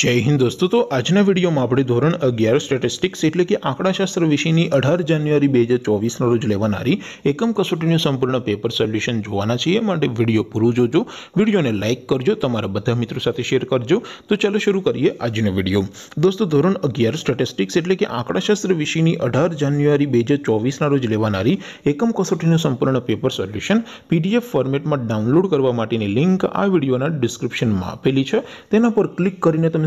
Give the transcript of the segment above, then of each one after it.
जय हिंद दोस्तों तो आज ने वीडियो म आपडी ધોરણ 11 स्टैटिस्टिक्स એટલે કે આંકડાશાસ્ત્ર વિષયની 18 જાન્યુઆરી 2024 ના રોજ લેવાણારી એકમ કસોટીનું સંપૂર્ણ પેપર સોલ્યુશન જોવાના છે એ માટે વિડિયો પૂરો જોજો વિડિયોને લાઈક કરજો તમારા બધા મિત્રો સાથે શેર કરજો તો ચલો શરૂ કરીએ આજ ને વિડિયો દોસ્તો ધોરણ 11 स्टैटिस्टिक्स એટલે કે આંકડાશાસ્ત્ર વિષયની 18 જાન્યુઆરી 2024 ના રોજ લેવાણારી એકમ કસોટીનું સંપૂર્ણ પેપર સોલ્યુશન PDF ફોર્મેટમાં ડાઉનલોડ કરવા માટેની લિંક આ વિડિયોના ડિસ્ક્રિપ્શનમાં આપેલી છે તેના પર ક્લિક કરીને તમે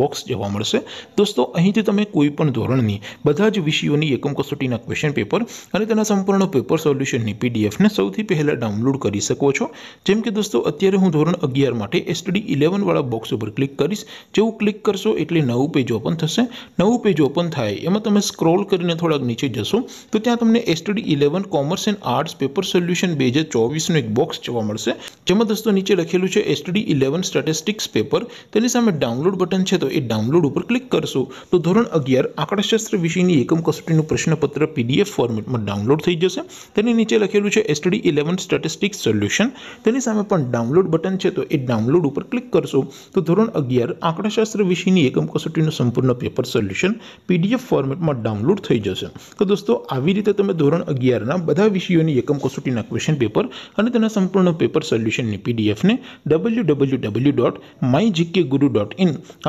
બોક્સ જોવા મળશે દોસ્તો અહીંથી તમે કોઈપણ ધોરણની બધા જ વિષયોની એકમ કસોટીના ક્વેશ્ચન પેપર અને તેના સંપૂર્ણ પેપર સોલ્યુશનની પીડીએફ ને સૌથી પહેલા ડાઉનલોડ કરી શકો છો જેમ કે દોસ્તો અત્યારે હું ધોરણ 11 માટે STD 11 વાળા બોક્સ ઉપર ક્લિક કરશો જેવું ક્લિક કરશો એટલે નવું પેજ ઓપન થશે નવું પેજ ઓપન થાય એમાં તમે સ્ક્રોલ કરીને થોડક નીચે જશો તો ત્યાં તમને STD 11 commerce and arts paper solution batch 24 નો એક બોક્સ જોવા મળશે જેમ કે દોસ્તો નીચે લખેલું છે STD 11 સ્ટેટિસ્ટિક્સ પેપર તેની સામે ડાઉનલોડ બટન તો એ ડાઉનલોડ ઉપર ક્લિક કરશું તો ધોરણ 11 આંકડાશાસ્ત્ર વિષયની એકમ કસોટીનું પ્રશ્નપત્ર PDF ફોર્મેટમાં ડાઉનલોડ થઈ જશે તેની નીચે લખેલું છે STD 11 STATISTICS SOLUTION તેની સામે પણ ડાઉનલોડ બટન છે તો એ ડાઉનલોડ ઉપર ક્લિક કરશું તો ધોરણ 11 આંકડાશાસ્ત્ર વિષયની એકમ કસોટીનું સંપૂર્ણ પેપર સોલ્યુશન PDF ફોર્મેટમાં ડાઉનલોડ થઈ જશે તો દોસ્તો આવી રીતે તમે ધોરણ 11 ના બધા વિષયોની એકમ કસોટીના ક્વેશ્ચન પેપર અને તેના સંપૂર્ણ પેપર સોલ્યુશન ને PDF ને www.mygkguru.in